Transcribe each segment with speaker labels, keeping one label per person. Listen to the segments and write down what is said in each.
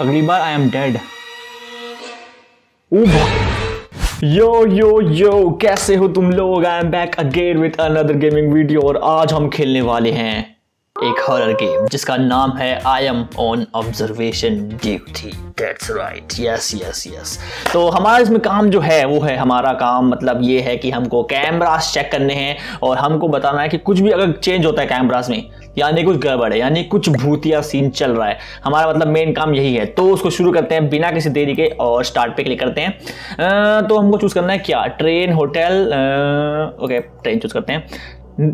Speaker 1: अगली बार I am dead यो यो यो कैसे हो तुम लोग I am back again with another gaming video और आज हम खेलने वाले हैं एक हॉरर गेम जिसका नाम है I am on observation duty that's right yes yes yes तो हमारा इसमें काम जो है वो है हमारा काम मतलब ये है कि हमको कैमरास चेक करने हैं और हमको बताना है कि कुछ भी अगर चेंज होता है कैमरास में यानी कुछ गड़बड़ है यानी कुछ भूतिया सीन चल रहा है हमारा मतलब मेन काम यही है तो उसको शुरू करते हैं बिना किसी देरी के और स्टार्ट पे क्लिक करते हैं आ, तो हमको चूज़ करना है क्या ट्रेन होटल आ, ओके ट्रेन चूज़ करते हैं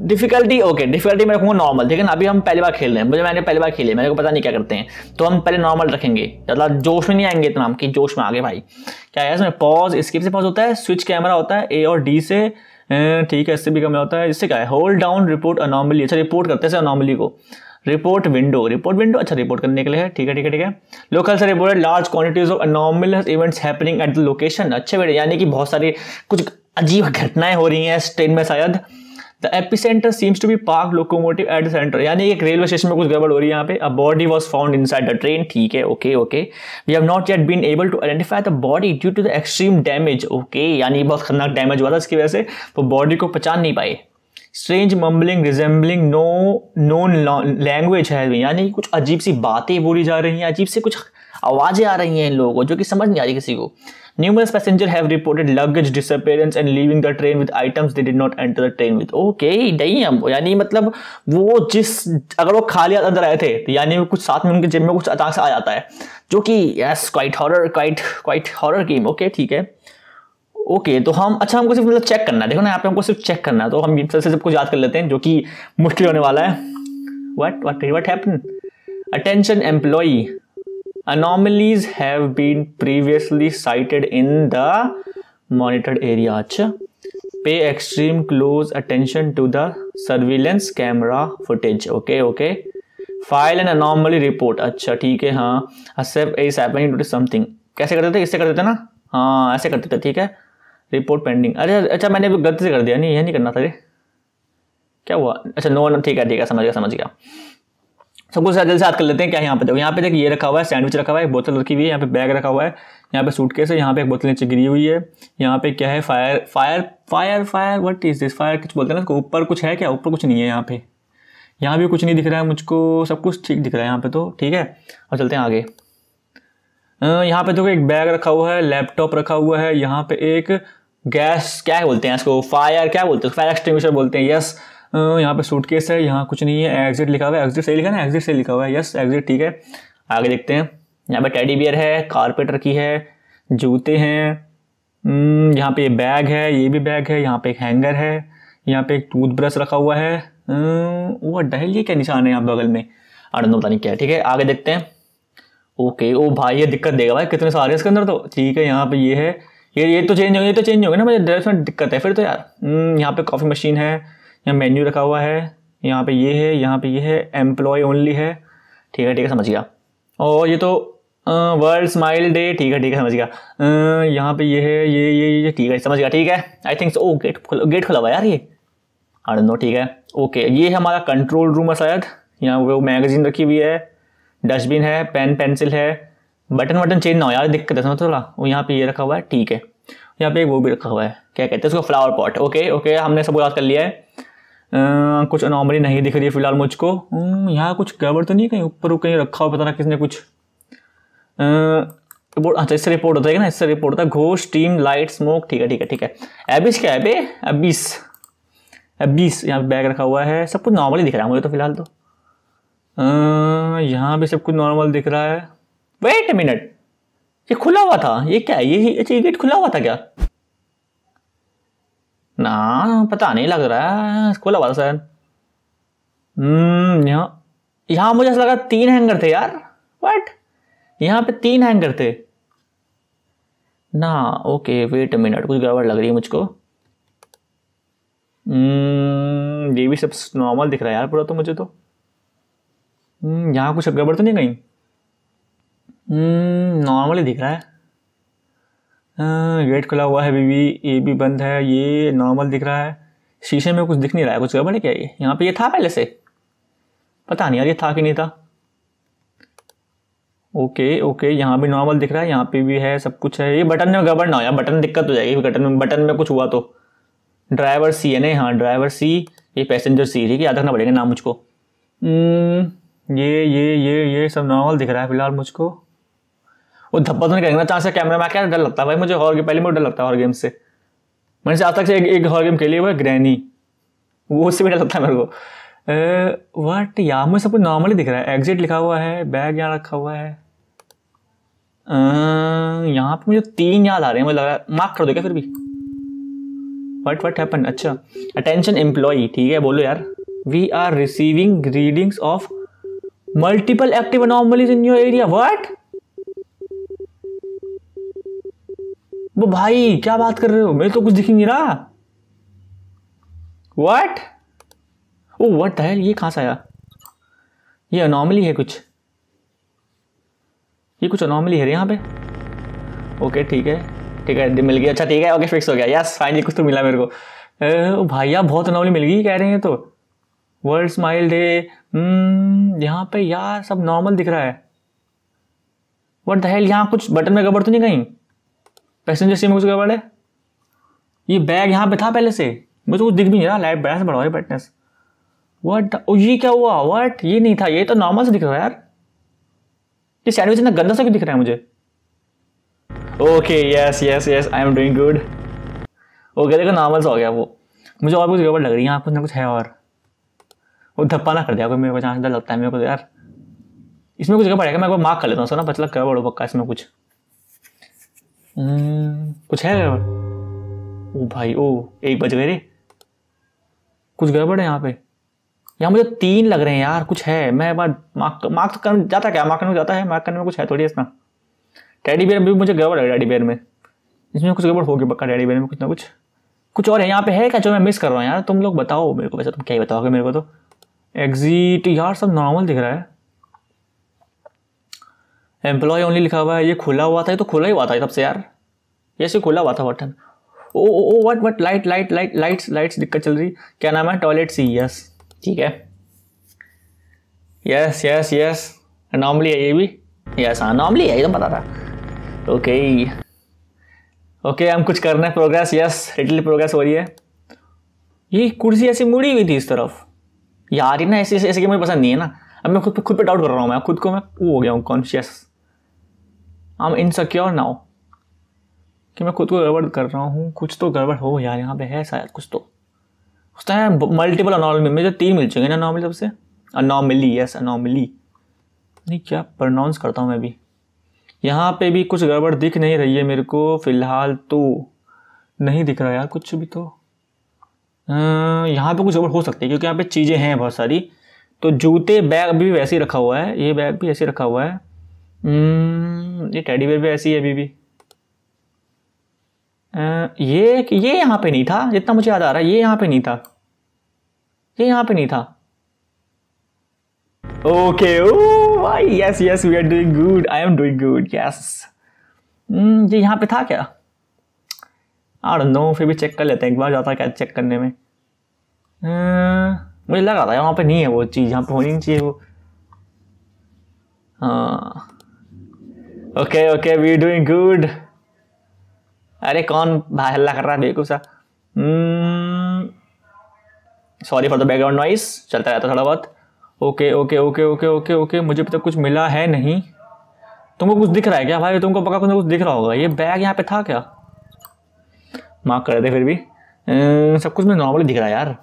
Speaker 1: डिफिकल्टी ओके डिफिकल्टी मैं रखूँगा नॉर्मल ठीक है ना अभी हम पहली बार खेल रहे हैं मुझे मैंने पहली बार खेले मेरे को पता नहीं क्या करते हैं तो हम पहले नॉर्मल रखेंगे मतलब जोश में नहीं आएंगे इतना हम कि जोश में आगे भाई क्या है इसमें पॉज स्किप से पॉज होता है स्विच कैमरा होता है ए और डी से ठीक है इससे भी कम होता है इससे क्या है होल्ड डाउन रिपोर्ट अनॉमली अच्छा रिपोर्ट करते हैं अनॉमली को रिपोर्ट विंडो रिपोर्ट विंडो अच्छा रिपोर्ट करने के लिए है ठीक है ठीक है ठीक है लोकल से report large quantities of anomalous events happening at the location अच्छे बेटे यानी कि बहुत सारी कुछ अजीब घटनाएं हो रही हैं स्टेट में शायद the epicentre seems to be park locomotive at centre यानी एक रेलवे स्टेशन में कुछ गड़बड़ हो रही है यहाँ पे a body was found inside the train ठीक है okay okay we have not yet been able to identify the body due to the extreme damage okay यानी बहुत खतरनाक डैमेज हुआ था इसकी वजह से वो बॉडी को पहचान नहीं पाए strange mumbling resembling no known language है यानी कुछ अजीब सी बातें बोली जा रही हैं अजीब से कुछ आवाज़ें आ रही हैं इन लोगों को जो कि समझ नहीं आ रही किसी को Numerous passengers have reported luggage disappearance and leaving the train with items they did not enter the train with. Okay, damn. यानी मतलब वो जिस अगर वो खाली अंदर आए थे तो यानी कुछ साथ में उनके जेब में कुछ अचानक से आ जाता है जो कि yes quite horror quite quite horror game okay ठीक है ओके okay, तो हम अच्छा हमको सिर्फ मतलब चेक करना है देखो ना यहाँ पे हमको सिर्फ चेक करना है तो हम सबसे सबको याद कर लेते हैं जो कि मुश्किल होने वाला है what what what happen attention employee anomalies have been previously cited in the monitored area अच्छा pay extreme close attention to the surveillance camera footage okay okay file and anomaly report अच्छा ठीक है हाँ safe is happening to something कैसे करते थे इससे करते थे ना हाँ ऐसे करते थे ठीक है रिपोर्ट पेंडिंग अरे अच्छा मैंने गलती से कर दिया नहीं यह नहीं करना था अरे क्या हुआ अच्छा नो ठीक है ठीक है समझ गया समझ गया सब कुछ जल्दी से याद कर लेते हैं क्या यहाँ पे देखो यहाँ पे देखिए ये रखा हुआ है सैंडविच रखा हुआ है बोतल रखी हुई है यहाँ पे बैग रखा हुआ है यहाँ पे सूटकेस है यहाँ पे एक बोतल नीचे गिरी हुई है यहाँ पे क्या है fire fire fire fire what is this fire कुछ बोलते हैं ना ऊपर कुछ है क्या ऊपर कुछ नहीं है यहाँ पे यहाँ भी कुछ नहीं दिख रहा है मुझको सब कुछ ठीक दिख रहा है यहाँ पे तो ठीक है और चलते हैं आगे यहाँ पे देखो एक बैग रखा हुआ है लैपटॉप रखा हुआ है यहाँ पे एक गैस क्या बोलते हैं इसको फायर क्या बोलते हैं फायर एक्सटिंग्विशर बोलते हैं यस यहाँ पे सूटकेस है यहाँ कुछ नहीं है एग्जिट लिखा हुआ है एग्जिट सही लिखा ना एग्जिट सही लिखा हुआ है यस एग्जिट ठीक है आगे देखते हैं यहाँ पे टेडी बियर है कारपेट रखी है जूते हैं हम्म, यहाँ पे बैग है ये भी बैग है यहाँ पे एक हैंगर है यहाँ पे एक टूथब्रश रखा हुआ है वो डहल ये क्या निशान है यहाँ बगल में अड़नो पता नहीं क्या है ठीक है आगे देखते हैं ओके ओ भाई ये दिक्कत देगा भाई कितने सारे इसके अंदर तो ठीक है यहाँ पे ये है ये ये तो चेंज गया ये तो चेंज गया ना मुझे ड्रेस में दिक्कत है फिर तो यार हम्म, यहाँ पे कॉफ़ी मशीन है यहाँ मेन्यू रखा हुआ है यहाँ पे ये है यहाँ पे ये है एम्प्लॉय ओनली है ठीक है ठीक है समझ गया और ये तो वर्ल्ड स्माइल डे ठीक है ठीक है समझ गया यहाँ पे ये है ये ये ये ठीक है समझ गया ठीक है आई थिंक ओ गेट खुला गेट खुला हुआ यार ये आई नो ठीक है ओके ये है हमारा कंट्रोल रूम है शायद यहाँ वो मैगजीन रखी हुई है डस्टबिन है पेन पेंसिल है बटन वटन चेंज ना हो यार दिक्कत है समझ थोड़ा वो यहाँ पे ये रखा हुआ है ठीक है यहाँ पे एक वो भी रखा हुआ है क्या कहते हैं उसको फ्लावर पॉट ओके ओके हमने सब याद कर लिया है कुछ अनॉमली नहीं दिख रही है फ़िलहाल मुझको हम्म, यहाँ कुछ गड़बड़ तो नहीं कहीं ऊपर कहीं रखा हो पता ना किसने कुछ रिपोर्ट अच्छा इससे रिपोर्ट होता है ना इससे रिपोर्ट होता है घोष टीम लाइट स्मोक ठीक है ठीक है ठीक है एबिस क्या है बे एबिस एबिस यहाँ बैग रखा हुआ है सब कुछ नॉर्मली दिख रहा है मुझे तो फिलहाल तो यहाँ भी सब कुछ नॉर्मल दिख रहा है वेट ए मिनट ये खुला हुआ था ये क्या है ये अच्छा ये गेट खुला हुआ था क्या ना पता नहीं लग रहा है खुला वाला सर यहाँ यहाँ मुझे ऐसा लगा तीन हैंगर थे यार वट यहाँ पे तीन हैंगर थे ना ओके वेट मिनट कुछ गड़बड़ लग रही है मुझको हम्म, ये भी सब नॉर्मल दिख रहा है यार पूरा तो मुझे तो हम्म, यहाँ कुछ गड़बड़ तो नहीं कहीं नॉर्मली हम्म, दिख रहा है गेट खुला हुआ है बीबी ये भी बंद है ये नॉर्मल दिख रहा है शीशे में कुछ दिख नहीं रहा है कुछ गड़बड़ है क्या ये यहाँ पे ये था पहले से पता नहीं यार ये था कि नहीं था ओके ओके यहाँ भी नॉर्मल दिख रहा है यहाँ पे भी है सब कुछ है ये बटन में गड़बड़ ना हो यार बटन दिक्कत हो जाएगी बटन में बटन में कुछ हुआ तो ड्राइवर सी है ना हाँ ड्राइवर सी ये पैसेंजर सी ठीक है याद रखना पड़ेगा नाम मुझको हम्म, ये ये ये ये सब नॉर्मल दिख रहा है फिलहाल मुझको वो धब्बा तो नहीं करेंगे ना चांस है कैमरा मैं क्या डर लगता है भाई मुझे हॉर गेम पहले मुझे डर लगता है हॉर गेम से मैंने से आज तक से एक, एक हॉर गेम खेली हुआ ग्रैनी वो उससे भी डर लगता है मेरे को वट यहाँ मुझे सब कुछ नॉर्मली दिख रहा है एग्जिट लिखा हुआ है बैग यहाँ रखा हुआ है यहाँ पे मुझे तीन याद आ रहे हैं मुझे लग रहा है मार्क कर दो क्या फिर भी वट वट हैपन अच्छा अटेंशन एम्प्लॉय ठीक है बोलो यार we are receiving readings of multiple active anomalies in your area what वो भाई क्या बात कर रहे हो मेरे तो कुछ दिख नहीं रहा वट ओ वट है ये कहाँ से आया ये अनॉमली है कुछ ये कुछ अनॉर्मली है यहाँ पे ओके ठीक है ठीक है मिल गया अच्छा ठीक है ओके फिक्स हो गया यस फाइनली कुछ तो मिला मेरे को ओ यार बहुत नॉर्मली मिल गई कह रहे हैं तो वर्ल्ड स्माइल डे यहाँ पे यार सब नॉर्मल दिख रहा है वट दहल यहाँ कुछ बटन में गबड़ तो नहीं कहीं पैसेंजर सीट में कुछ गड़बड़ है ये बैग यहाँ पे था पहले से मुझे तो कुछ दिख भी नहीं रहा लाइट बढ़ा बढ़ाओ ब्राइटनेस वट ये क्या हुआ वट ये नहीं था ये तो नॉर्मल से दिख रहा है यार ये सैंडविच इतना गंदा सा क्यों दिख रहा है मुझे okay yes yes yes I am doing good okay देखो नॉर्मल सा हो गया वो मुझे और कुछ गड़बड़ लग रही है यहाँ कुछ ना कुछ है और वो धप्पा ना कर दिया कोई मेरे को जहाँ लगता है मेरे को तो यार इसमें कुछ गड़बड़ है मैं मार्क कर लेता हूँ सर ना पचला गड़बड़ हो पक्का इसमें कुछ हम्म, कुछ है ओ भाई ओ एक बज गए रे कुछ गड़बड़ है यहाँ पे यहाँ मुझे तीन लग रहे हैं यार कुछ है मैं बार मार्क मार्क करने जाता क्या मार्क करने में जाता है मार्क करने में कुछ है थोड़ी इसका टैडी बेयर भी मुझे गड़बड़ है टैडी बेयर में इसमें कुछ गड़बड़ होगी पक्का डैडी बेयर में कुछ ना कुछ कुछ और है यहाँ पे है क्या जो मैं मिस कर रहा हूँ यार तुम लोग बताओ मेरे को वैसे तुम क्या ही बताओगे मेरे को तो एग्जिट यार सब नॉर्मल दिख रहा है एम्प्लॉय ओनली लिखा हुआ है ये खुला हुआ था ये तो खुला ही हुआ था तब से यार ये खुला हुआ था button oh oh oh what what light light light lights lights दिक्कत चल रही क्या नाम है टॉयलेट सी यस ठीक है यस यस यस नॉर्मली है ये भी यस हाँ नॉर्मली है ये तो पता था ओके ओके हम कुछ कर रहे हैं प्रोग्रेस यस इटली प्रोग्रेस हो रही है ये कुर्सी ऐसी मुड़ी हुई थी इस तरफ यार ही ना ऐसे ऐसे गेम मुझे पसंद नहीं है ना अब मैं खुद खुद पे डाउट कर रहा हूँ मैं खुद को मैं वो हो गया हूँ conscious I am insecure now कि मैं खुद को गड़बड़ कर रहा हूँ कुछ तो गड़बड़ हो यार यहाँ पे है शायद कुछ तो उस टाइम मल्टीपल अनॉर्मली मुझे तीन मिल चुके हैं अनॉर्मली सबसे अनॉर्मली यस अनॉर्मली नहीं क्या प्रोनाउंस करता हूँ मैं भी यहाँ पे भी कुछ गड़बड़ दिख नहीं रही है मेरे को फ़िलहाल तो नहीं दिख रहा यार कुछ भी तो यहाँ पे कुछ गड़बड़ हो सकती है क्योंकि यहाँ पे चीज़ें हैं बहुत सारी तो जूते बैग भी वैसे ही रखा हुआ है ये बैग भी ऐसे रखा हुआ है हम्म, ये टेडी बेयर भी ऐसी है अभी भी आ, ये ये यहाँ पे नहीं था जितना मुझे याद आ रहा है ये यहाँ पे नहीं था ये यहाँ पे नहीं था ओके ओ oh, भाई yes yes we are doing good I am doing good yes ये यहाँ पे था क्या आर नो फिर भी चेक कर लेते हैं एक बार जाता क्या चेक करने में आ, मुझे लग रहा था वहाँ पे नहीं है वो चीज़ यहाँ पे होनी चाहिए वो हाँ okay okay we doing good अरे कौन भाई हल्ला कर रहा है बेकूफ सा sorry for the background noise चलता रहता थोड़ा बहुत okay okay okay okay okay okay मुझे अभी तक कुछ मिला है नहीं तुमको कुछ दिख रहा है क्या भाई तुमको पक्का कुछ कुछ दिख रहा होगा ये बैग यहाँ पे था क्या माफ कर दे फिर भी hmm, सब कुछ मुझे नॉर्मली दिख रहा है यार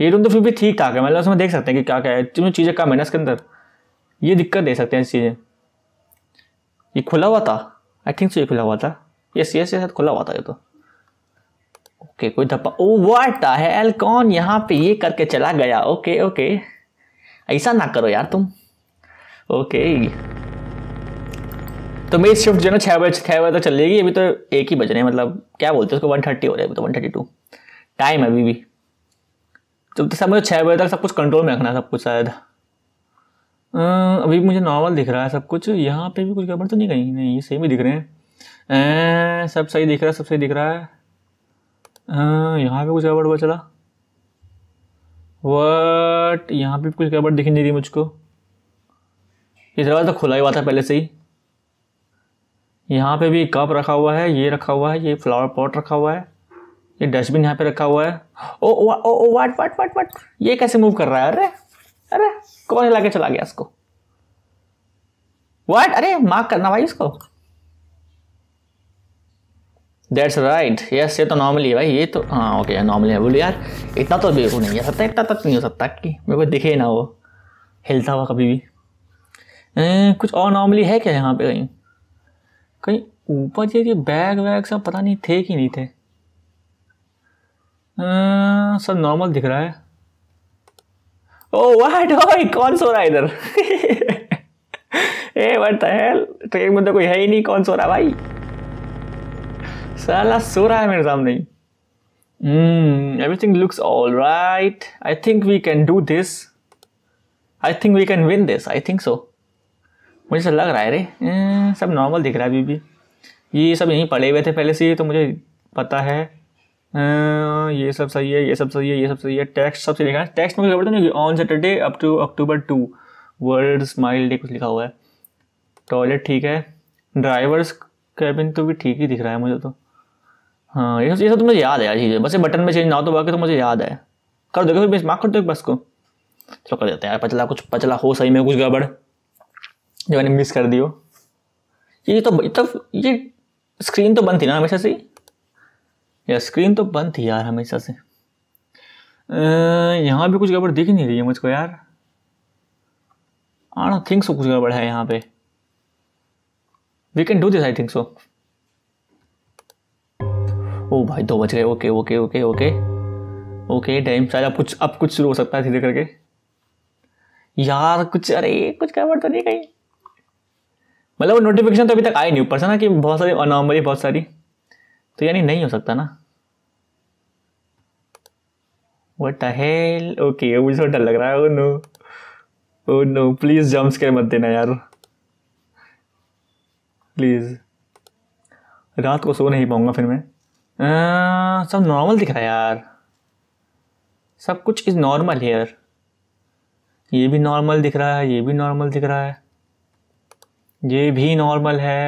Speaker 1: ये रूम तो फिर भी ठीक ठाक है मतलब उसमें देख सकते हैं कि क्या क्या है चीज़ें कम है ना इसके अंदर ये दिक्कत दे सकते हैं चीज़ें ये खुला हुआ था आई थिंक सो ये खुला हुआ था यस यस यस खुला हुआ था ये तो ओके कोई धप्पा ओ वाट है एल कौन यहाँ पे ये करके चला गया ओके ओके ऐसा ना करो यार तुम ओके तो मेरी शिफ्ट जो है ना छः बजे छः बजे तक चल जाएगी अभी तो एक ही बज रहे हैं मतलब क्या बोलते हैं उसको वन थर्टी हो रहा है अभी तो वन थर्टी टू टाइम है अभी भी तो, तो सब मुझे छः बजे तक सब कुछ कंट्रोल में रखना सब कुछ शायद अभी मुझे नॉवल दिख रहा है सब कुछ यहाँ पे भी कुछ गड़बड़ तो नहीं कहीं नहीं ये सेम ही दिख रहे हैं सब सही दिख रहा है सब सही दिख रहा है यहाँ पे कुछ गड़बड़ हुआ चला वट यहाँ पे कुछ गड़बड़ दिख नहीं रही मुझको ये दरवाज़ा तो खुला ही हुआ था पहले से ही यहाँ पे भी कप रखा हुआ है ये रखा हुआ है ये फ्लावर पॉट रखा हुआ है ये डस्टबिन यहाँ पे रखा हुआ है ओ ओ ओ वाट वाट वाट वाट ये कैसे मूव कर रहा है अरे अरे कौन हिला के चला गया इसको वाट अरे मार्क करना भाई इसको दैट्स राइट यस ये तो नॉर्मली है भाई ये तो हाँ ओके नॉर्मली है बोले यार इतना तो बेवकूफ़ नहीं हो सकता इतना तक तो नहीं हो सकता कि मेरे को दिखे ना वो हिलता हुआ कभी भी ए, कुछ और नॉर्मली है क्या यहाँ पे कहीं कहीं ऊपर ये ये बैग वैग सब पता नहीं थे कि नहीं थे ए, सब नॉर्मल दिख रहा है ओ वाट ओए कौन सो रहा है इधर ए व्हाट द हेल ट्रेन में तो कोई है ही नहीं कौन सो रहा भाई साला सो रहा है मेरे सामने hmm everything looks all right I think we can do this I think we can win this I think so मुझे सब लग रहा है रे hmm, सब नॉर्मल दिख रहा है अभी भी ये सब यहीं पड़े हुए थे पहले से तो मुझे पता है ये सब सही है ये सब सही है ये सब सही है टेक्स्ट सही लिखा है टेक्स्ट में कुछ तो नहीं on Saturday up to October two world smile day कुछ लिखा हुआ है टॉयलेट ठीक है ड्राइवर्स कैबिन तो भी ठीक ही दिख रहा है मुझे तो हाँ ये सब ये सब तो मुझे याद है यार चीज़ें बस ये बटन में चेंज ना तो बाकी तो मुझे याद है कर दो फिर मार्क कर दो बस को चलो कर देते हैं यार पचला कुछ पचला हो सही में कुछ गड़बड़ जो मैंने मिस कर दी हो ये तो ये स्क्रीन तो, तो बंद थी ना हमेशा से ही या स्क्रीन तो बंद थी यार हमेशा से यहाँ भी कुछ गड़बड़ दिख नहीं रही है मुझको यार आ थिंक सो कुछ गड़बड़ है यहाँ पे we can do this I think so oh भाई दो बज गए okay okay okay okay okay time शायद अब कुछ अब कुछ शुरू हो सकता है धीरे करके यार कुछ अरे कुछ गड़बड़ तो नहीं कहीं मतलब वो नोटिफिकेशन तो अभी तक आई नहीं ऊपर से ना कि बहुत सारी अनॉर्मली बहुत सारी तो यानी नहीं हो सकता ना व्हाट द हेल ओके मुझे डर लग रहा है oh no oh no please jump scare मत देना यार प्लीज रात को सो नहीं पाऊंगा फिर मैं आ, सब नॉर्मल दिख रहा है यार सब कुछ इज नॉर्मल है यार ये भी नॉर्मल दिख रहा है ये भी नॉर्मल दिख रहा है ये भी नॉर्मल है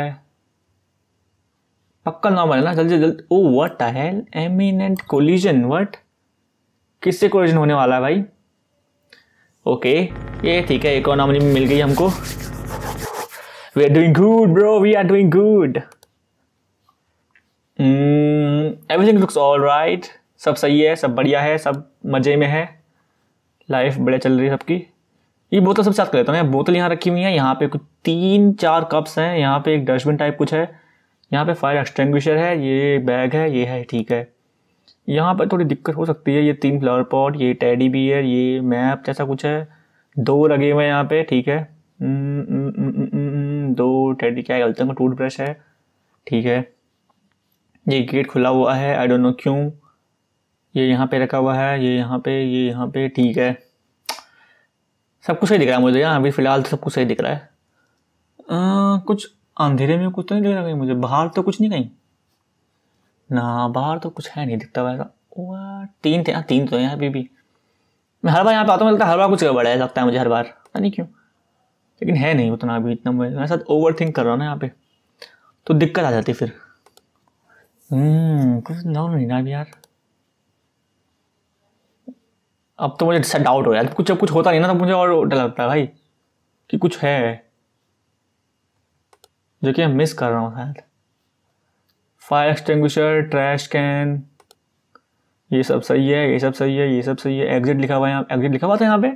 Speaker 1: पक्का नॉर्मल है ना जल्दी जल्दी oh what the hell imminent collision what किससे कोलिजन होने वाला है भाई ओके ये ठीक है इकोनॉमी में मिल गई हमको we are doing good bro we are doing good everything looks all right सब सही है सब बढ़िया है सब मज़े में है लाइफ बढ़िया चल रही है सबकी ये बोतल सब साथ कर लेता हूँ बोतल यहाँ रखी हुई है यहाँ पे कुछ तीन चार कप्स हैं यहाँ पे एक डस्टबिन टाइप कुछ है यहाँ पे फायर एक्सटेंग्विशर है ये बैग है ये है ठीक है यहाँ पर थोड़ी दिक्कत हो सकती है ये तीन फ्लावर पॉट ये टैडी है ये मैप जैसा कुछ है दो लगे हुए हैं यहाँ पे ठीक है न, न, न, दो टैडी क्या गलत में टूथ ब्रश है ठीक है ये गेट खुला हुआ है आई डोंट नो क्यों ये यहाँ पे रखा हुआ है ये यहाँ पे ये यहाँ पे ठीक है सब कुछ सही दिख रहा है मुझे यहाँ अभी फ़िलहाल तो सब कुछ सही दिख रहा है आ, कुछ अंधेरे में कुछ तो नहीं दिख रहा कहीं मुझे बाहर तो कुछ नहीं कहीं ना बाहर तो कुछ है नहीं दिखता वैसा वाह तीन थे हाँ तीन तो हैं अभी भी मैं हर बार यहाँ पे आता हूँ लगता है हर बार कुछ गड़बड़ है लगता है मुझे हर बार पता नहीं क्यों लेकिन है नहीं उतना अभी इतना मैं मेरे साथ ओवर थिंक कर रहा हूँ ना यहाँ पे तो दिक्कत आ जाती फिर हम्म, कुछ ना नहीं ना अभी यार अब तो मुझे डाउट हो है कुछ अब कुछ होता नहीं ना तो मुझे और डर लगता है भाई कि कुछ है जो कि मैं मिस कर रहा हूँ शायद फायर एक्सटिंग्विशर ट्रैश कैन ये सब सही है ये सब सही है ये सब सही है एग्जिट लिखा हुआ है यहाँ एग्जिट लिखा हुआ था यहाँ पे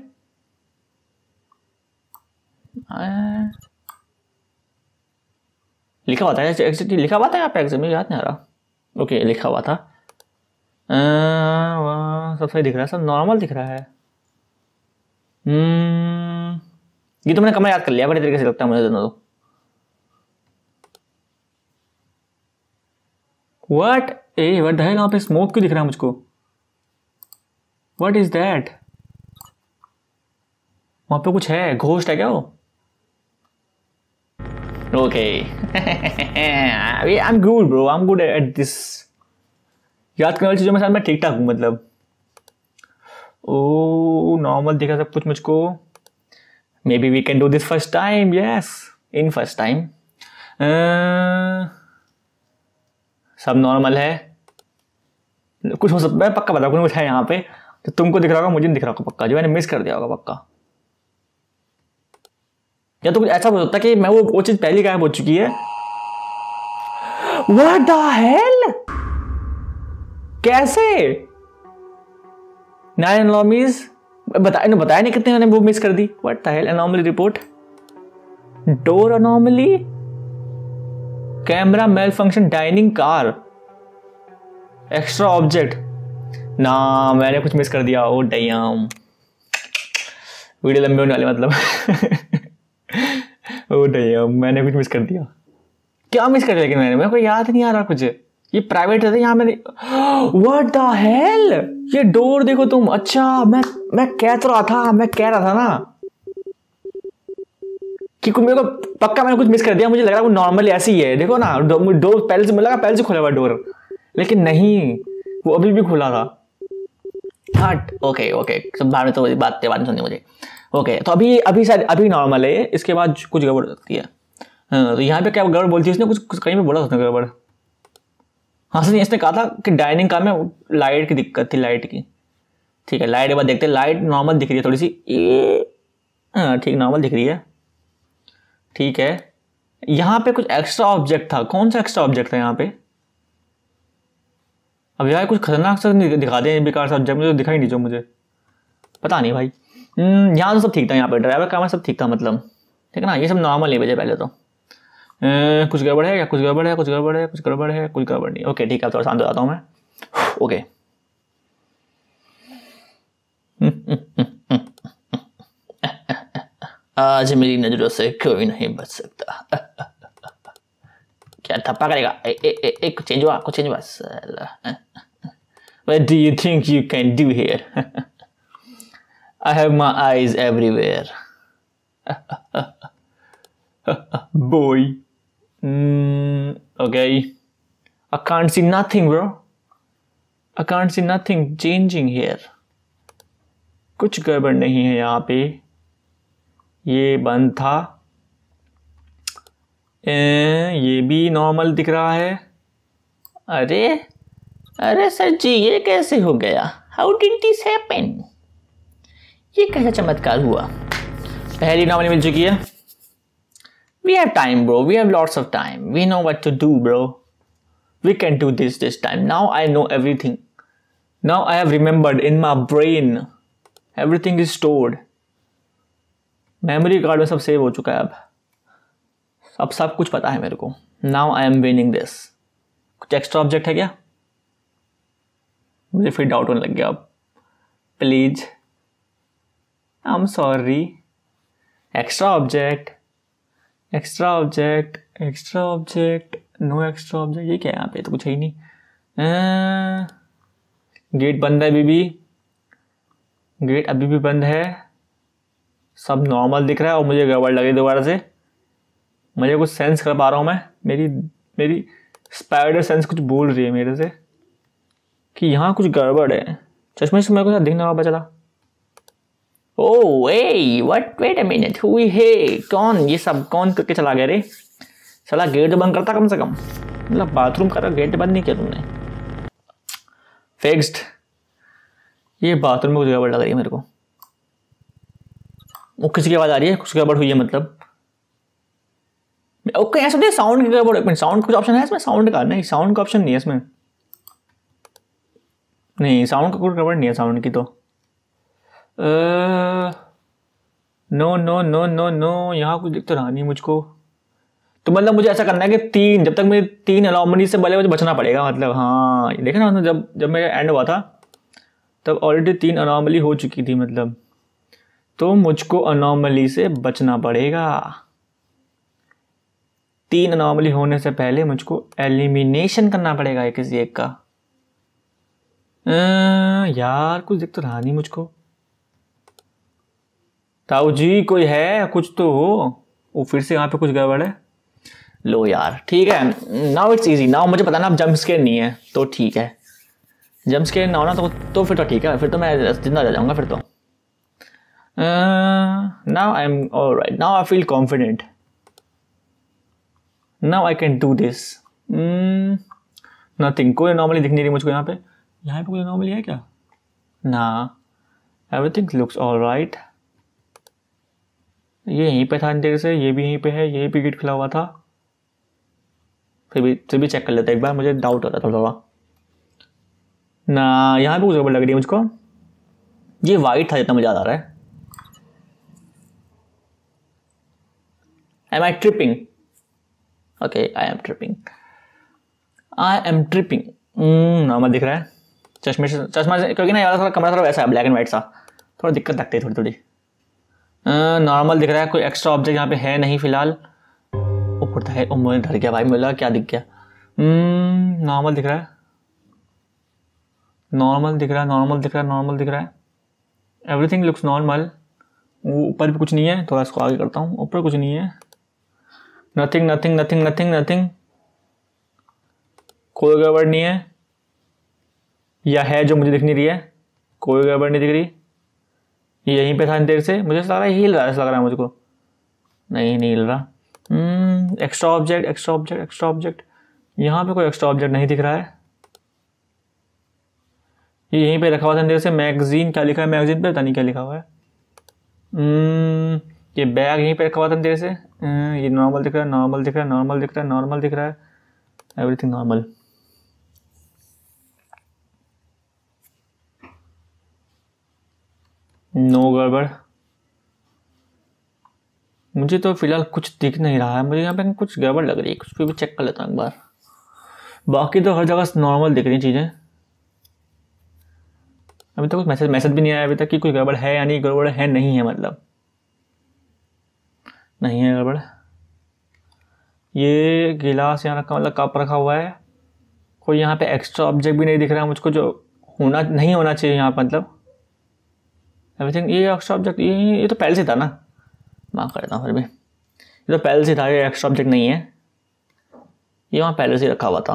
Speaker 1: लिखा हुआ था एग्जिट लिखा हुआ था यहाँ पे एग्जिट में याद नहीं आ रहा ओके लिखा हुआ था वाह सब सही दिख रहा है सब नॉर्मल दिख रहा है हम्म, ये तो मैंने कमरा याद कर लिया बड़े तरीके से लगता है मुझे दोनों तो। वट ए वट है यहाँ पे स्मोक क्यों दिख रहा है मुझको वट इज दैट वहां पे कुछ है घोस्ट है क्या वो am good bro I am good at this याद करने वाली चीज़ों में साथ मैं ठीक ठाक हूँ मतलब ओ नॉर्मल देखा सब कुछ मुझको maybe we can do this first time yes in first time सब नॉर्मल है कुछ हो सकता है पक्का बता कुछ है यहाँ पे तो तुमको दिख रहा होगा मुझे नहीं दिख रहा होगा पक्का जो मैंने मिस कर दिया होगा पक्का या तो कुछ ऐसा हो सकता है कि मैं वो वो चीज़ पहली गायब हो चुकी है What the hell? कैसे नाइन एनोमीज बताया नहीं बताया नहीं कितने मैंने वो मिस कर दी what the hell anomaly report door anomaly camera malfunction dining car extra object ना मैंने कुछ मिस कर दिया ओ डैम वीडियो लंबे होने वाले मतलब ओ डैम oh मैंने कुछ मिस कर दिया क्या मिस कर दिया लेकिन मैंने मेरे को याद नहीं आ रहा कुछ ये प्राइवेट रहता है यहाँ मैंने व्हाट द हेल ये डोर देखो तुम अच्छा मैं मैं कह तो रहा था मैं कह रहा था ना कि मेरे को पक्का मैंने कुछ मिस कर दिया मुझे लग रहा है वो नॉर्मल ऐसे ही है देखो ना डोर पहले से मुझे लगा पहले से खुला हुआ डोर लेकिन नहीं वो अभी भी खुला था हाँ ओके ओके सब बाद तो बातें बात सुनी मुझे ओके तो अभी अभी शायद अभी नॉर्मल है इसके बाद कुछ गड़बड़ होती है हाँ, तो यहाँ पे क्या गड़बड़ बोलती है उसने कुछ कुछ कहीं पे बोला उसने गड़बड़ हाँ सर इसने कहा था कि डाइनिंग का में लाइट की दिक्कत थी लाइट की ठीक है लाइट एक बार देखते हैं लाइट नॉर्मल दिख रही है थोड़ी सी हाँ ठीक नॉर्मल दिख रही है ठीक है यहाँ पे कुछ एक्स्ट्रा ऑब्जेक्ट था कौन सा एक्स्ट्रा ऑब्जेक्ट था यहाँ पे अब यार कुछ खतरनाक सा दिखा दें बेकार सा ऑब्जेक्ट मुझे तो दिखाई नहीं जो मुझे पता नहीं भाई हम्म, यहाँ तो सब ठीक था यहाँ पे ड्राइवर का सब ठीक था मतलब ठीक है ना ये सब नॉर्मल है बजे पहले तो कुछ गड़बड़ है या कुछ गड़बड़ है कुछ गड़बड़ है कुछ गड़बड़ है कुछ गड़बड़ नहीं ओके ठीक है थोड़ा शांत हो जाता हूँ मैं ओके हम्म, हम्म, आज मेरी नजरों से कोई नहीं बच सकता क्या थप्पा करेगा ए, कुछ हुआ कुछ wait do you think you can do here I have my eyes everywhere boy okay I can't see nothing bro account C nothing changing hair कुछ गड़बड़ नहीं है यहाँ पे ये बंद था ए, ये भी नॉर्मल दिख रहा है अरे अरे सर जी ये कैसे हो गया हाउ डिड दिस हैपन ये कैसा चमत्कार हुआ पहली नॉर्मल मिल चुकी है we have time bro we have lots of time we know what to do bro we can do this this time now I know everything now I have remembered in my brain everything is stored memory card में सब save हो चुका है अब अब सब कुछ पता है मेरे को now I am winning this कुछ एक्स्ट्रा ऑब्जेक्ट है क्या मुझे फिर डाउट होने लग गया अब please I am sorry extra object extra object extra object no extra object ये क्या है यहाँ पे तो कुछ है ही नहीं गेट बंद है अभी भी गेट अभी भी बंद है सब नॉर्मल दिख रहा है और मुझे गड़बड़ लगी दोबारा से मुझे कुछ सेंस कर पा रहा हूँ मैं मेरी मेरी स्पाइडर सेंस कुछ बोल रही है मेरे से कि यहाँ कुछ गड़बड़ है चश्मे से मेरे को दिखने वाला चला ओ ए वट वेट मिनट हुई है कौन ये सब कौन करके चला गया रे चला गेट बंद करता कम से कम मतलब बाथरूम का गेट तो बंद नहीं किया तुमने फिक्स्ड ये बाथरूम में कुछ गड़बड़ लग रही है मेरे को वो किसी की आवाज़ आ रही है कुछ गड़बड़ हुई है मतलब ओके ऐसा नहीं साउंड की गड़बड़ साउंड कुछ ऑप्शन है इसमें साउंड का नहीं साउंड का ऑप्शन नहीं है इसमें नहीं साउंड का कोई गड़बड़ नहीं है साउंड की तो no no no no no यहाँ कुछ दिक्कत तो रहा नहीं मुझको तो मतलब मुझे ऐसा करना है कि तीन जब तक मेरे तीन अलाउमनी से पहले मुझे बचना पड़ेगा मतलब हाँ देखे ना मतलब जब जब मेरा एंड हुआ था तब ऑलरेडी तीन अनामली हो चुकी थी मतलब तो मुझको अनोमली से बचना पड़ेगा तीन अनोमली होने से पहले मुझको एलिमिनेशन करना पड़ेगा एक किसी एक का आ, यार कुछ दिख तो रहा नहीं मुझको ताऊ जी कोई है कुछ तो हो वो फिर से यहाँ पे कुछ गड़बड़ है लो यार ठीक है नाउ इट्स इजी नाउ मुझे पता ना आप जम्प नहीं है तो ठीक है जम्प स्केयर ना होना तो तो फिर तो ठीक है फिर तो मैं जिंदा जा जाऊँगा फिर तो Uh, now I'm all right. Now I feel confident. Now I can do this. Mm, nothing. कोई नॉर्मली दिख नहीं रही मुझको यहाँ पे यहाँ पे कोई नॉर्मली है क्या ना एवरीथिंग लुक्स ऑल राइट ये यहीं पे था देर से ये भी यहीं पे है यही पे गेट खुला हुआ था फिर भी फिर भी चेक कर लेते एक बार मुझे डाउट होता था थोड़ा थोड़ा ना यहाँ पे कुछ गड़बड़ लग रही है मुझको ये वाइट था जितना मुझे याद आ रहा है am i tripping okay i am tripping I am tripping normal दिख रहा है चश्मे से चश्मा से क्योंकि ना ये थोड़ा कमरा थोड़ा वैसा है ब्लैक एंड वाइट सा थोड़ा दिक्कत लगती है थोड़ी थोड़ी नॉर्मल दिख रहा है कोई एक्स्ट्रा ऑब्जेक्ट यहाँ पे है नहीं फिलहाल ऊपर है ओ डर गया भाई मिला क्या दिख गया नॉर्मल hmm, दिख रहा है नॉर्मल दिख रहा है नॉर्मल दिख रहा है नॉर्मल दिख रहा है एवरीथिंग लुक्स नॉर्मल ऊपर भी कुछ नहीं है थोड़ा इसको आगे करता हूँ ऊपर कुछ नहीं है nothing nothing nothing nothing nothing कोई गड़बड़ नहीं है या है जो मुझे दिख नहीं रही है कोई गड़बड़ नहीं दिख रही ये यहीं पे था देर से मुझे लग रहा है हिल रहा है लग रहा है मुझको नहीं नहीं हिल रहा extra object extra object extra object यहाँ पे कोई एक्स्ट्रा ऑब्जेक्ट नहीं दिख रहा है ये यहीं पे रखा हुआ था देर से मैगजीन क्या लिखा है मैगजीन पे पता नहीं क्या लिखा हुआ है हम्म, ये बैग यहीं पे रखा हुआ था देर से Hmm, ये नॉर्मल दिख रहा है नॉर्मल दिख रहा है नॉर्मल दिख रहा है नॉर्मल दिख रहा है एवरीथिंग नॉर्मल नो गड़बड़ मुझे तो फिलहाल कुछ दिख नहीं रहा है मुझे यहाँ पे कुछ गड़बड़ लग रही है कुछ भी चेक कर लेता हूँ एक बार बाकी तो हर जगह नॉर्मल दिख रही चीज़ें अभी तक तो कुछ मैसेज मैसेज भी नहीं आया अभी तक कि कुछ गड़बड़ है या नहीं गड़बड़ है नहीं है मतलब नहीं है गड़बड़ ये गिलास यहाँ रखा मतलब कप रखा हुआ है कोई यहाँ पे एक्स्ट्रा ऑब्जेक्ट भी नहीं दिख रहा है मुझको जो होना नहीं होना चाहिए यहाँ पर मतलब थिंग ये एक्स्ट्रा ऑब्जेक्ट ये ये तो पहले से था ना माफ़ करता हूँ फिर भी ये तो पहले से था ये एक्स्ट्रा ऑब्जेक्ट नहीं है ये वहाँ पहले से रखा हुआ था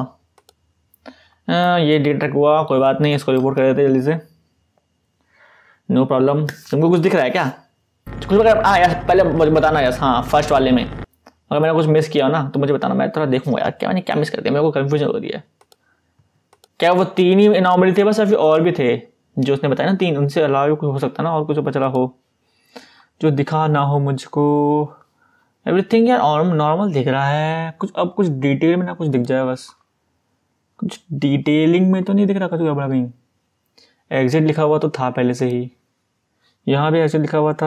Speaker 1: आ, ये डेट रख हुआ कोई बात नहीं इसको रिपोर्ट कर देते जल्दी से नो प्रॉब्लम तुमको कुछ दिख रहा है क्या कुछ अगर हाँ यार पहले मुझे बताना यार हाँ फर्स्ट वाले में अगर मैंने कुछ मिस किया हो ना तो मुझे बताना मैं थोड़ा देखूंगा यार क्या मैंने क्या मिस कर दिया मेरे को कन्फ्यूजन हो रही है क्या वो तीन ही नॉर्मली थे बस या फिर और भी थे जो उसने बताया ना तीन उनसे अलावा भी कुछ हो सकता ना और कुछ बचला हो जो दिखा ना हो मुझको एवरीथिंग यार नॉर्मल दिख रहा है कुछ अब कुछ डिटेल में ना कुछ दिख जाए बस कुछ डिटेलिंग में तो नहीं दिख रहा कुछ गड़बड़ा कहीं एग्जिट लिखा हुआ तो था पहले से ही यहाँ भी ऐसे लिखा हुआ था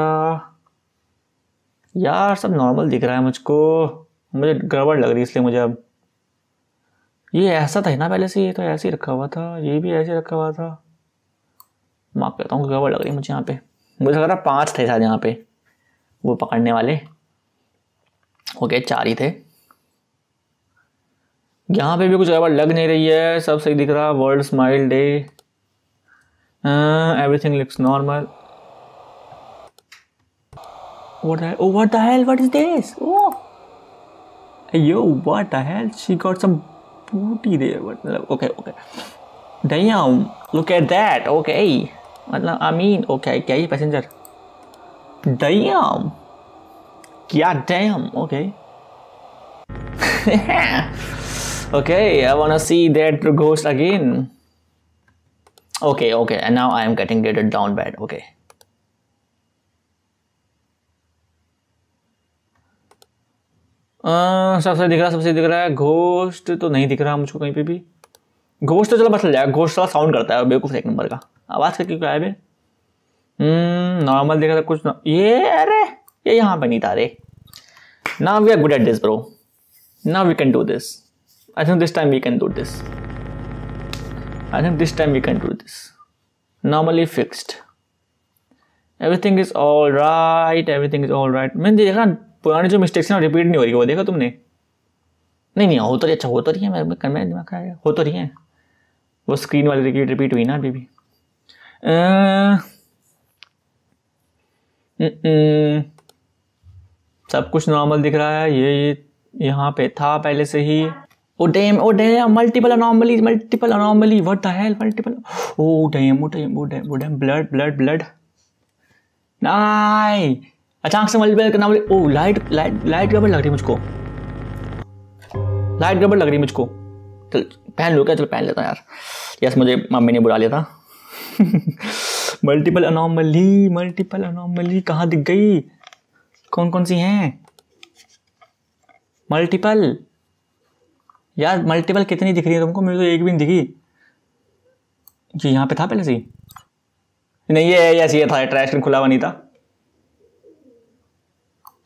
Speaker 1: यार सब नॉर्मल दिख रहा है मुझको मुझे गड़बड़ लग रही इसलिए मुझे अब ये ऐसा था ना पहले से ये तो ऐसे ही रखा हुआ था ये भी ऐसे रखा हुआ था माफ करता हूँ गड़बड़ लग रही है मुझे यहाँ पे मुझे लग रहा पाँच थे शायद यहाँ पे वो पकड़ने वाले ओके चार ही थे यहाँ पे भी कुछ गड़बड़ लग नहीं रही है सब सही दिख रहा world smile day everything looks normal What the, oh, what the hell? What is this? Oh. Yo, what the hell? She got some booty there. What, okay, okay. Damn, look at that. Okay. I mean, okay, okay passenger damn damn okay okay I wanna see that ghost again okay okay and now i am getting dated down bad okay सबसे दिख रहा सबसे दिख रहा है घोष्ट तो नहीं दिख रहा मुझको कहीं पे भी घोष्ट तो चलो बस जाएगा घोष्ट वाला साउंड करता है बेवकूफ एक नंबर का आवाज़ का क्यों क्या है नॉर्मल देखा था कुछ ये अरे ये यहाँ पे नहीं था रे ना we are good at this bro ना we can do this I think this time we can do this I think this time we can do this anomaly fixed everything is all right everything is all right मैंने देखा पुराने जो mistakes हैं repeat नहीं हो रही वो देखा तुमने नहीं नहीं हो तो रही अच्छा हो तो रही है मेरे कन में दिमाग आया हो तो रही है वो स्क्रीन वाली रिपीट रिपीट हुई ना अभी भी हम्म, सब कुछ नॉर्मल दिख रहा है ये ये यहाँ पे था पहले से ही oh damn oh damn multiple anomaly multiple anomaly what the hell multiple oh damn oh damn oh damn blood blood blood नाई अचानक से मल्टीप्लाई करना बोले ओ लाइट लाइट लाइट गड़बड़ लग रही मुझको लाइट गड़बड़ लग रही मुझको चल पहन लो क्या चल पहन लेता यार यस मुझे मम्मी ने बुला लिया था मल्टीपल अनोमली मल्टीपल अनोमली कहाँ दिख गई कौन कौन सी हैं मल्टीपल यार मल्टीपल कितनी दिख रही है तुमको मेरे तो एक भी नहीं दिखी जी यहाँ पे था पहले से ही नहीं ये यस ये था ट्रैश खुला हुआ नहीं था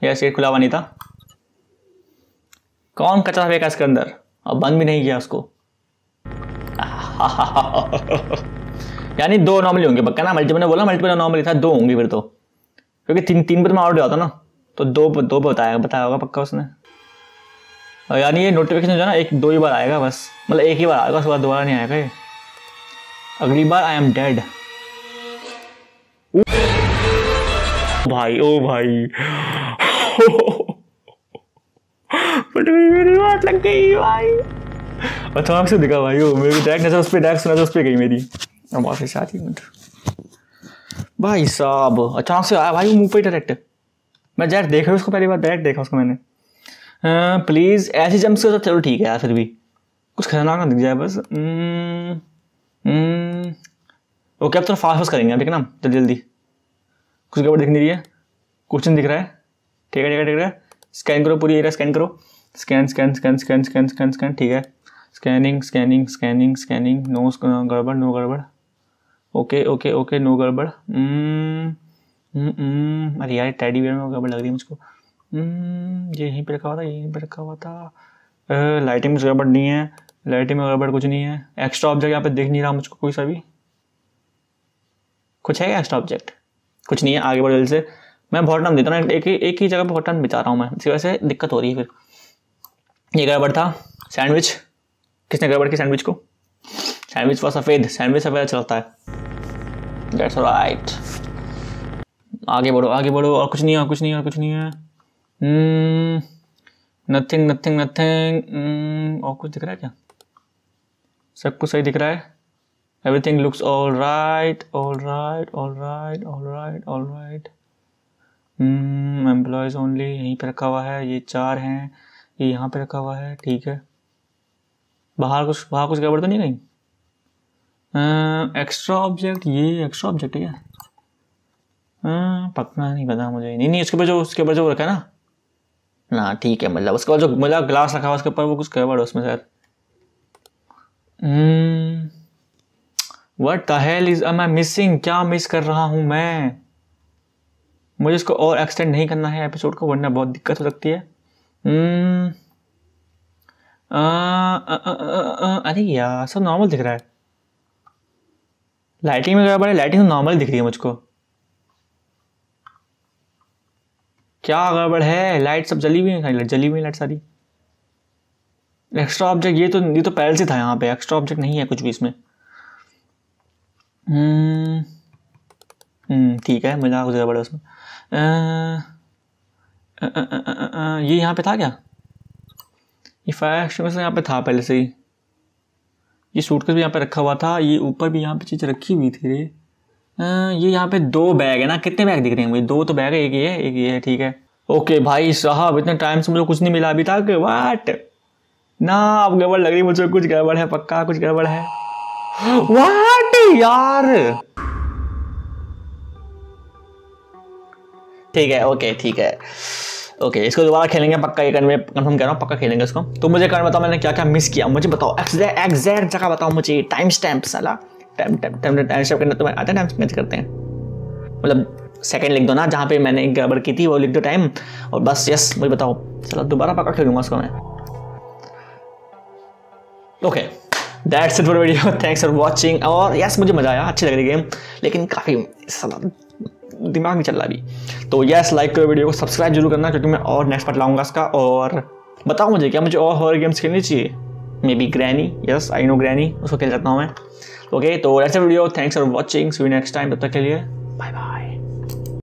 Speaker 1: यह सीट खुला हुआ नहीं था कौन कचरा फेंका इसके अंदर और बंद भी नहीं किया उसको यानी दो नॉर्मली होंगे पक्का ना मल्टीपल ने बोला मल्टीपल नॉर्मली था दो होंगे फिर तो क्योंकि तीन तीन पर मैं ऑर्डर होता ना तो दो दो पर बताया बताया होगा पक्का उसने यानी ये नोटिफिकेशन जो है ना एक दो ही बार आएगा बस मतलब एक ही बार आएगा उसके बाद दोबारा नहीं आएगा ये अगली बार आई एम डेड भाई ओ भाई बट मेरी बात लग गई भाई से दिखा भाई मेरे को नजर उस पर सुना था उस पर गई मेरी अब साथ ही भाई साहब अचानक से आया भाई मुंह पे डायरेक्ट मैं डायरेक्ट देखा उसको पहली बार डायरेक्ट देखा उसको मैंने प्लीज़ ऐसे जम्प से चलो ठीक है यार फिर भी कुछ खतरनाक ना दिख जाए बस हम्म, हम्म। ओके अब तो फास्ट फास्ट करेंगे अभी ना जल्दी जल्दी कुछ गड़बड़ दिख नहीं रही है कुछ नहीं दिख रहा है ठीक है ठीक है ठीक है स्कैन करो पूरी एरिया स्कैन करो scan scan scan scan scan scan scan ठीक है scanning scanning scanning scanning no गड़बड़ नो गड़बड़ ओके ओके ओके नो गड़बड़ hmm, hmm, hmm। अरे यार टैडी बेयर में गड़बड़ लग रही है मुझको ये यहीं पर रखा हुआ था यहीं पर रखा हुआ था लाइटिंग में गड़बड़ नहीं है लाइटिंग में गड़बड़ कुछ नहीं है एक्स्ट्रा ऑब्जेक्ट यहाँ पे दिख नहीं रहा मुझको कोई सा भी कुछ है क्या एक्स्ट्रा ऑब्जेक्ट कुछ नहीं है आगे बढ़ जल्दी से मैं बहुत टाइम देता ना एक ही एक ही जगह पर बहुत टाइम बिता रहा हूँ मैं इसी वजह से दिक्कत हो रही है फिर ये गड़बड़ था सैंडविच किसने गड़बड़ की सैंडविच को सैंडविच पर सफ़ेद सैंडविच सफ़ेद अच्छा लगता है डेट्स राइट आगे बढ़ो आगे बढ़ो और कुछ नहीं है कुछ नहीं है कुछ नहीं है नथिंग नथिंग नथिंग और कुछ दिख रहा है क्या सब कुछ सही दिख रहा है everything looks all right all right all right all right all right employees hmm, only यहीं पर रखा हुआ है ये चार हैं ये यहाँ पे रखा हुआ है ठीक है बाहर कुछ बाहर कुछ गड़बड़ तो नहीं कहीं एक्स्ट्रा ऑब्जेक्ट ये एक्स्ट्रा ऑब्जेक्ट है पकना नहीं पता मुझे नहीं नहीं उसके ऊपर जो उसके ऊपर जो रखा है ना ना ठीक है मतलब उसके बाद जो मतलब ग्लास रखा हुआ उसके ऊपर वो कुछ गड़बड़ उसमें sir what the hell is I missing क्या मिस कर रहा हूँ मैं मुझे इसको और एक्सटेंड नहीं करना है एपिसोड को वरना बहुत दिक्कत हो सकती है हम्म, अरे यार सब नॉर्मल दिख रहा है लाइटिंग में गड़बड़ है लाइटिंग नॉर्मल दिख रही है मुझको क्या गड़बड़ है लाइट सब जली हुई है जली हुई लाइट सारी एक्स्ट्रा ऑब्जेक्ट ये तो ये तो पहले से था यहाँ पे एक्स्ट्रा ऑब्जेक्ट नहीं है कुछ भी इसमें हम्म, हम्म, ठीक है मजाक गड़बड़ है उसमें ये यहाँ पे था क्या ये फायर एक्सटिंग यहाँ पे था पहले से ही ये का भी यहाँ पे रखा हुआ था ये ऊपर भी यहाँ पे चीज़ रखी हुई थी रे ये यहाँ पे दो बैग है ना कितने बैग दिख रहे हैं मुझे दो तो बैग है एक ये है एक ये है ठीक है ओके भाई साहब इतने टाइम से मुझे कुछ नहीं मिला अभी तक वाट ना अब गड़बड़ लग रही मुझे कुछ गड़बड़ है पक्का कुछ गड़बड़ है वाट यार ठीक है ओके ठीक है ओके इसको दोबारा खेलेंगे पक्का ये कन्फर्म कर रहा हूँ पक्का खेलेंगे इसको तो मुझे कारण बताओ मैंने क्या क्या मिस किया मुझे बताओ एग्जैक्ट जगह बताओ मुझे टाइम स्टैम्प साला time time time time stamp करना तुम्हें आता टाइम स्टैम्प करते हैं मतलब सेकंड लिख दो ना जहाँ पे मैंने गड़बड़ की थी वो लिख दो टाइम और बस यस मुझे बताओ चलो दोबारा पक्का खेलूंगा उसको मैं okay that's it for video thanks for watching और यस मुझे मज़ा आया अच्छी लग रही गेम लेकिन काफ़ी दिमाग नहीं चल रहा अभी तो यस लाइक करो वीडियो को सब्सक्राइब जरूर करना क्योंकि मैं और नेक्स्ट पार्ट लाऊंगा इसका और बताओ मुझे क्या मुझे और हॉर गेम्स खेलनी चाहिए maybe granny yes I know granny उसको खेल जाता हूँ मैं ओके तो ऐसा video thanks for watching see next time तब तक के लिए बाय बाय